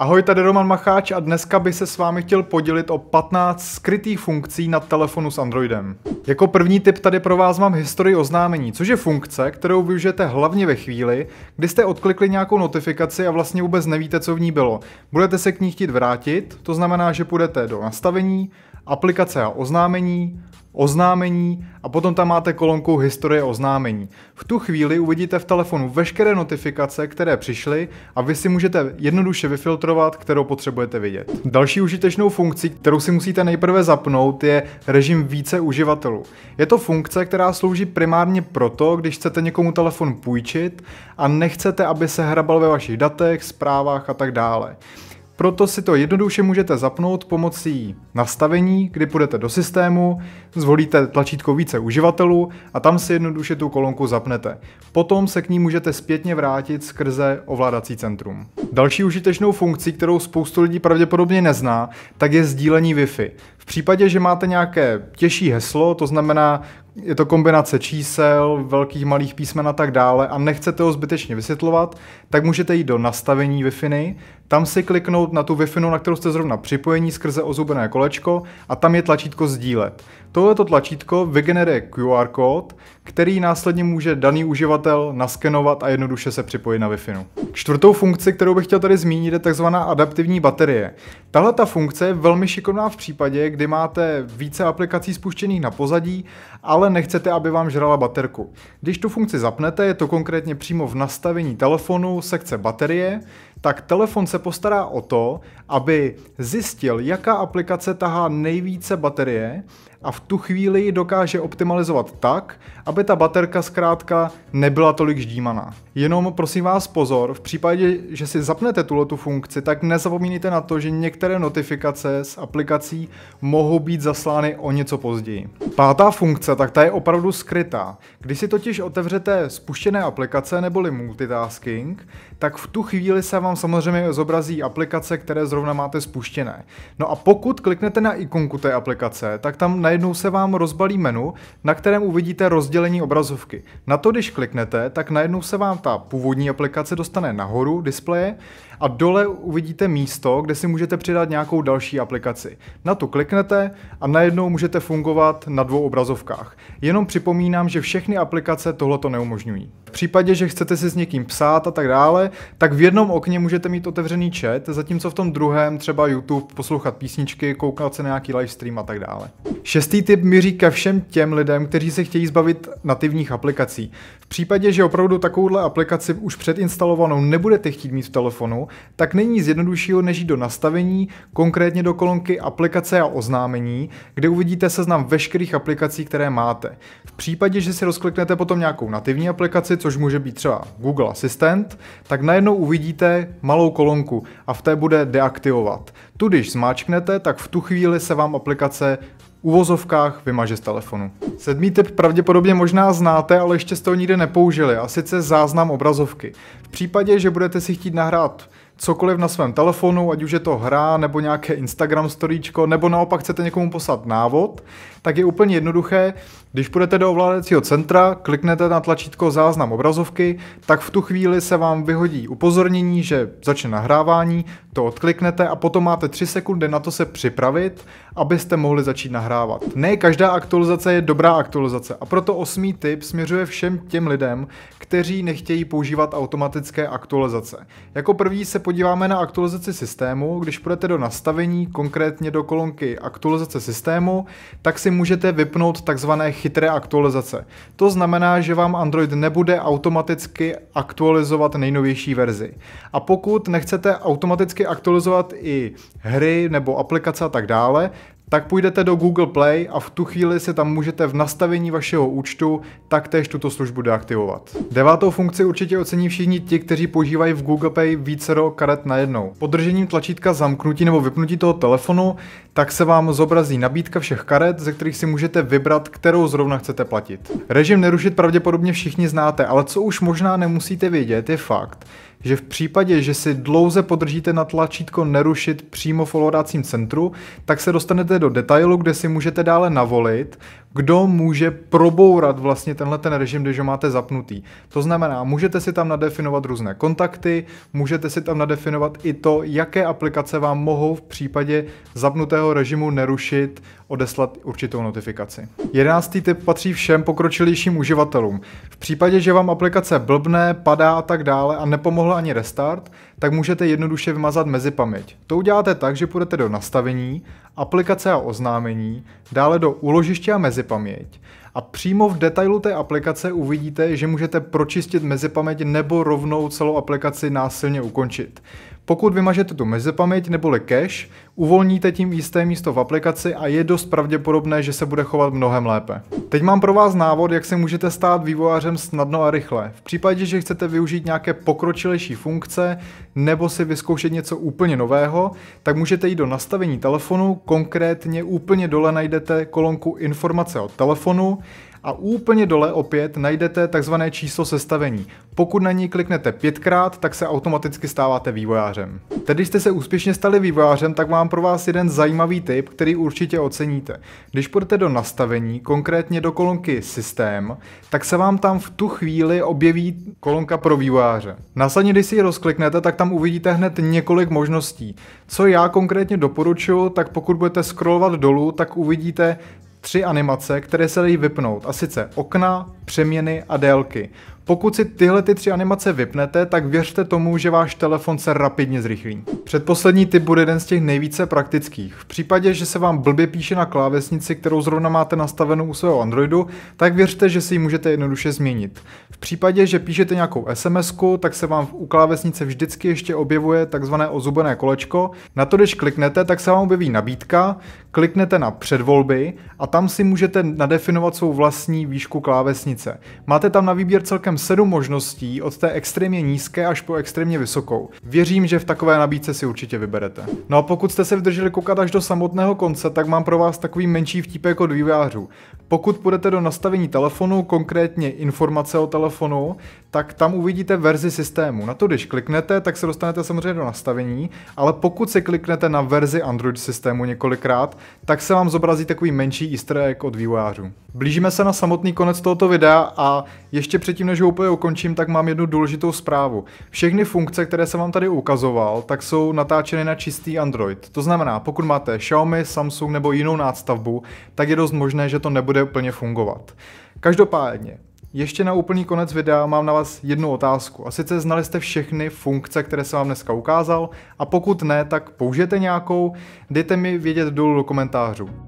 Ahoj, tady Roman Macháč a dneska bych se s vámi chtěl podělit o 15 skrytých funkcí na telefonu s Androidem. Jako první tip tady pro vás mám historii oznámení, což je funkce, kterou využijete hlavně ve chvíli, kdy jste odklikli nějakou notifikaci a vlastně vůbec nevíte, co v ní bylo. Budete se k ní chtít vrátit, to znamená, že půjdete do nastavení, aplikace a oznámení, oznámení a potom tam máte kolonku historie oznámení. V tu chvíli uvidíte v telefonu veškeré notifikace, které přišly a vy si můžete jednoduše vyfiltrovat, kterou potřebujete vidět. Další užitečnou funkcí, kterou si musíte nejprve zapnout, je režim více uživatelů. Je to funkce, která slouží primárně proto, když chcete někomu telefon půjčit a nechcete, aby se hrabal ve vašich datech, zprávách a tak dále. Proto si to jednoduše můžete zapnout pomocí nastavení, kdy půjdete do systému, zvolíte tlačítko více uživatelů a tam si jednoduše tu kolonku zapnete. Potom se k ní můžete zpětně vrátit skrze ovládací centrum. Další užitečnou funkcí, kterou spoustu lidí pravděpodobně nezná, tak je sdílení Wi-Fi případě, že máte nějaké těžší heslo, to znamená, je to kombinace čísel, velkých, malých písmen a tak dále a nechcete ho zbytečně vysvětlovat, tak můžete jít do nastavení wi tam si kliknout na tu wi na kterou jste zrovna připojení skrze ozubené kolečko a tam je tlačítko sdílet. Tohleto tlačítko vygeneruje QR kód, který následně může daný uživatel naskenovat a jednoduše se připojit na wi Čtvrtou funkci, kterou bych chtěl tady zmínit, je takzvaná adaptivní baterie. Tahle ta funkce je velmi šikovná v případě, kdy máte více aplikací spuštěných na pozadí, ale nechcete, aby vám žrala baterku. Když tu funkci zapnete, je to konkrétně přímo v nastavení telefonu sekce baterie, tak telefon se postará o to, aby zjistil, jaká aplikace tahá nejvíce baterie a v tu chvíli ji dokáže optimalizovat tak, aby ta baterka zkrátka nebyla tolik ždímaná. Jenom prosím vás pozor, v případě, že si zapnete tuhle tu funkci, tak nezapomínejte na to, že některé notifikace z aplikací mohou být zaslány o něco později. Pátá funkce, tak ta je opravdu skrytá. Když si totiž otevřete spuštěné aplikace neboli multitasking, tak v tu chvíli se vám samozřejmě zobrazí aplikace, které zrovna máte spuštěné. No a pokud kliknete na ikonku té aplikace, tak tam najednou se vám rozbalí menu, na kterém uvidíte rozdělení obrazovky. Na to, když kliknete, tak najednou se vám ta původní aplikace dostane nahoru displeje, a dole uvidíte místo, kde si můžete přidat nějakou další aplikaci. Na tu kliknete a najednou můžete fungovat na dvou obrazovkách. Jenom připomínám, že všechny aplikace tohleto neumožňují. V případě, že chcete si s někým psát a tak dále, tak v jednom okně můžete mít otevřený chat, zatímco v tom druhém třeba YouTube, poslouchat písničky, koukat se na nějaký live stream a tak dále. Šestý tip míří ke všem těm lidem, kteří se chtějí zbavit nativních aplikací. V případě, že opravdu takovouhle aplikaci už předinstalovanou nebudete chtít mít v telefonu, tak není z jednoduššího než jít do nastavení, konkrétně do kolonky aplikace a oznámení, kde uvidíte seznam veškerých aplikací, které máte. V případě, že si rozkliknete potom nějakou nativní aplikaci, což může být třeba Google Assistant, tak najednou uvidíte malou kolonku a v té bude deaktivovat. Tudyž zmáčknete, tak v tu chvíli se vám aplikace uvozovkách vymaže z telefonu. Sedmý tip pravděpodobně možná znáte, ale ještě jste ho nikde nepoužili, a sice záznam obrazovky. V případě, že budete si chtít nahrát cokoliv na svém telefonu, ať už je to hra nebo nějaké Instagram storíčko, nebo naopak chcete někomu poslat návod, tak je úplně jednoduché, když půjdete do ovládacího centra, kliknete na tlačítko záznam obrazovky, tak v tu chvíli se vám vyhodí upozornění, že začne nahrávání, to odkliknete a potom máte 3 sekundy na to se připravit, abyste mohli začít nahrávat. Ne každá aktualizace je dobrá aktualizace a proto osmý tip směřuje všem těm lidem, kteří nechtějí používat automatické aktualizace. Jako první se podíváme na aktualizaci systému, když půjdete do nastavení, konkrétně do kolonky aktualizace systému, tak si můžete vypnout takzvané chytré aktualizace. To znamená, že vám Android nebude automaticky aktualizovat nejnovější verzi. A pokud nechcete automaticky aktualizovat i hry nebo aplikace a tak dále, tak půjdete do Google Play a v tu chvíli si tam můžete v nastavení vašeho účtu taktéž tuto službu deaktivovat. Devátou funkci určitě ocení všichni ti, kteří používají v Google Pay vícero karet najednou. Podržením tlačítka zamknutí nebo vypnutí toho telefonu, tak se vám zobrazí nabídka všech karet, ze kterých si můžete vybrat, kterou zrovna chcete platit. Režim nerušit pravděpodobně všichni znáte, ale co už možná nemusíte vědět, je fakt, že v případě, že si dlouze podržíte na tlačítko Nerušit přímo v ovládacím centru, tak se dostanete do detailu, kde si můžete dále navolit, kdo může probourat vlastně tenhle ten režim, když ho máte zapnutý. To znamená, můžete si tam nadefinovat různé kontakty, můžete si tam nadefinovat i to, jaké aplikace vám mohou v případě zapnutého režimu nerušit odeslat určitou notifikaci. Jedenáctý tip patří všem pokročilejším uživatelům. V případě, že vám aplikace blbne, padá a tak dále a nepomohl ani restart, tak můžete jednoduše vymazat mezipaměť. To uděláte tak, že půjdete do nastavení, aplikace a oznámení, dále do úložiště a mezipaměť a přímo v detailu té aplikace uvidíte, že můžete pročistit mezipaměť nebo rovnou celou aplikaci násilně ukončit. Pokud vymažete tu mezipaměť neboli cache, uvolníte tím jisté místo v aplikaci a je dost pravděpodobné, že se bude chovat mnohem lépe. Teď mám pro vás návod, jak se můžete stát vývojářem snadno a rychle. V případě, že chcete využít nějaké pokročilejší funkce nebo si vyzkoušet něco úplně nového, tak můžete jít do nastavení telefonu, konkrétně úplně dole najdete kolonku informace o telefonu, a úplně dole opět najdete tzv. číslo sestavení. Pokud na něj kliknete pětkrát, tak se automaticky stáváte vývojářem. Tedy jste se úspěšně stali vývojářem, tak mám pro vás jeden zajímavý tip, který určitě oceníte. Když půjdete do nastavení, konkrétně do kolonky systém, tak se vám tam v tu chvíli objeví kolonka pro vývojáře. Následně, když si ji rozkliknete, tak tam uvidíte hned několik možností. Co já konkrétně doporučuji, tak pokud budete scrollovat dolů, tak uvidíte tři animace, které se dají vypnout, a sice okna, přeměny a délky. Pokud si tyhle ty tři animace vypnete, tak věřte tomu, že váš telefon se rapidně zrychlí. Předposlední typ bude jeden z těch nejvíce praktických. V případě, že se vám blbě píše na klávesnici, kterou zrovna máte nastavenou u svého Androidu, tak věřte, že si ji můžete jednoduše změnit. V případě, že píšete nějakou sms tak se vám u klávesnice vždycky ještě objevuje takzvané ozubené kolečko. Na to, když kliknete, tak se vám objeví nabídka, kliknete na předvolby a tam si můžete nadefinovat svou vlastní výšku klávesnice. Máte tam na výběr celkem sedm možností od té extrémně nízké až po extrémně vysokou. Věřím, že v takové nabídce si určitě vyberete. No a pokud jste se vdrželi koukat až do samotného konce, tak mám pro vás takový menší vtipek od vývářů. Pokud půjdete do nastavení telefonu, konkrétně informace o telefonu, tak tam uvidíte verzi systému. Na to, když kliknete, tak se dostanete samozřejmě do nastavení, ale pokud si kliknete na verzi Android systému několikrát, tak se vám zobrazí takový menší easter egg od vývojářů. Blížíme se na samotný konec tohoto videa a ještě předtím, než ho úplně ukončím, tak mám jednu důležitou zprávu. Všechny funkce, které jsem vám tady ukazoval, tak jsou natáčeny na čistý Android. To znamená, pokud máte Xiaomi, Samsung nebo jinou nástavbu, tak je dost možné, že to nebude nebude úplně fungovat. Každopádně, ještě na úplný konec videa mám na vás jednu otázku. A sice znali jste všechny funkce, které jsem vám dneska ukázal? A pokud ne, tak použijete nějakou? Dejte mi vědět dolů do komentářů.